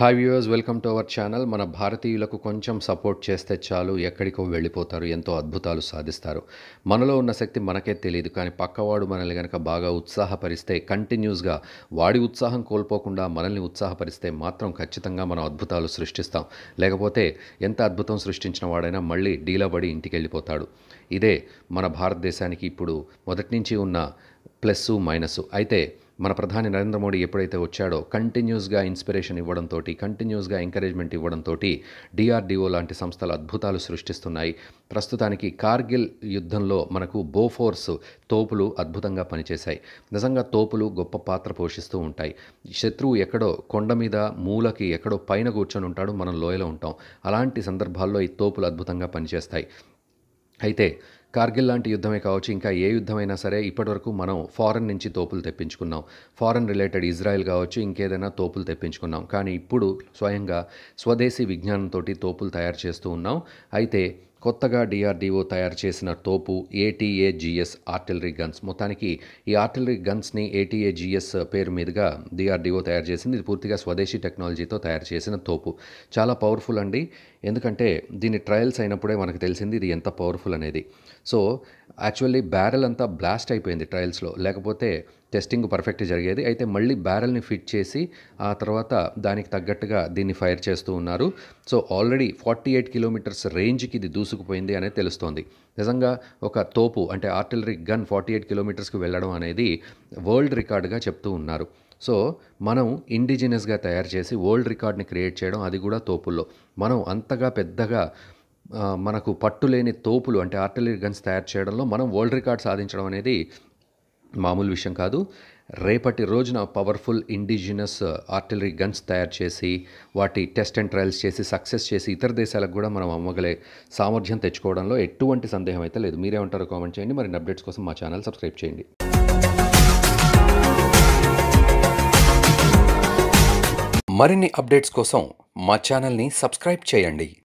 hi viewers welcome to our channel మన భారతీయులకు కొంచెం సపోర్ట్ చేస్తే చాలు ఎక్కడికో వెళ్ళిపోతారు ఎంతో అద్భుతాలు సాధిస్తారు మనలో ఉన్న శక్తి మనకే తెలియదు కానీ పక్కవాడు మనల్ని కనుక బాగా ఉత్సాహపరిస్తే కంటిన్యూస్గా వాడి ఉత్సాహం కోల్పోకుండా మనల్ని ఉత్సాహపరిస్తే మాత్రం ఖచ్చితంగా మనం అద్భుతాలు సృష్టిస్తాం లేకపోతే ఎంత అద్భుతం సృష్టించిన వాడైనా మళ్ళీ డీలబడి ఇంటికి వెళ్ళిపోతాడు ఇదే మన భారతదేశానికి ఇప్పుడు మొదటి నుంచి ఉన్న ప్లస్సు మైనస్ అయితే మన ప్రధాని నరేంద్ర మోడీ ఎప్పుడైతే వచ్చాడో కంటిన్యూస్గా ఇన్స్పిరేషన్ ఇవ్వడంతో కంటిన్యూస్గా ఎంకరేజ్మెంట్ ఇవ్వడంతో డిఆర్డిఓ లాంటి సంస్థలు అద్భుతాలు సృష్టిస్తున్నాయి ప్రస్తుతానికి కార్గిల్ యుద్ధంలో మనకు బోఫోర్స్ తోపులు అద్భుతంగా పనిచేశాయి నిజంగా తోపులు గొప్ప పాత్ర పోషిస్తూ ఉంటాయి శత్రువు ఎక్కడో కొండ మీద మూలకి ఎక్కడో పైన కూర్చొని ఉంటాడు మనం లోయలో ఉంటాం అలాంటి సందర్భాల్లో ఈ తోపులు అద్భుతంగా పనిచేస్తాయి అయితే కార్గిల్ లాంటి యుద్ధమే కావచ్చు ఇంకా ఏ యుద్ధమైనా సరే ఇప్పటివరకు మనం ఫారెన్ నుంచి తోపులు తెప్పించుకున్నాం ఫారెన్ రిలేటెడ్ ఇజ్రాయెల్ కావచ్చు ఇంకేదైనా తోపులు తెప్పించుకున్నాం కానీ ఇప్పుడు స్వయంగా స్వదేశీ విజ్ఞానంతో తోపులు తయారు చేస్తూ ఉన్నాం అయితే కొత్తగా డిఆర్డీఓ తయారు చేసిన తోపు ఏటీఏజిఎస్ ఆర్టిలరీ గన్స్ మొత్తానికి ఈ ఆర్టిలరీ గన్స్ని ఏటీఏజిఎస్ పేరు మీదుగా డిఆర్డీఓ తయారు చేసింది ఇది పూర్తిగా స్వదేశీ టెక్నాలజీతో తయారు చేసిన తోపు చాలా పవర్ఫుల్ అండి ఎందుకంటే దీని ట్రయల్స్ అయినప్పుడే మనకు తెలిసింది ఇది ఎంత పవర్ఫుల్ అనేది సో యాక్చువల్లీ బ్యారెల్ అంతా బ్లాస్ట్ అయిపోయింది ట్రయల్స్లో లేకపోతే టెస్టింగ్ పర్ఫెక్ట్ జరిగేది అయితే మళ్ళీ బ్యారెల్ని ఫిట్ చేసి ఆ తర్వాత దానికి తగ్గట్టుగా దీన్ని ఫైర్ చేస్తూ ఉన్నారు so already forty eight kilometres రేంజ్కి ఇది దూసుకుపోయింది అనేది తెలుస్తోంది నిజంగా ఒక తోపు అంటే ఆర్టిలరీ గన్ ఫార్టీ ఎయిట్ కిలోమీటర్స్కి వెళ్ళడం అనేది వరల్డ్ రికార్డుగా చెప్తూ ఉన్నారు సో మనం ఇండిజినస్గా తయారు చేసి వరల్డ్ రికార్డ్ని క్రియేట్ చేయడం అది కూడా తోపుల్లో మనం అంతగా పెద్దగా మనకు పట్టులేని తోపులు అంటే ఆర్టిలరీ గన్స్ తయారు చేయడంలో మనం వరల్డ్ రికార్డ్ సాధించడం అనేది మామూలు విషయం కాదు రేపటి రోజున పవర్ఫుల్ ఇండిజినస్ ఆర్టిలరీ గన్స్ తయారు చేసి వాటి టెస్ట్ అండ్ ట్రయల్స్ చేసి సక్సెస్ చేసి ఇతర దేశాలకు కూడా మనం అమ్మగలే సామర్థ్యం తెచ్చుకోవడంలో ఎటువంటి సందేహం అయితే లేదు మీరేమంటారో కామెంట్ చేయండి మరిన్ని అప్డేట్స్ కోసం మా ఛానల్ సబ్స్క్రైబ్ చేయండి మరిన్ని అప్డేట్స్ కోసం మా ఛానల్ని సబ్స్క్రైబ్ చేయండి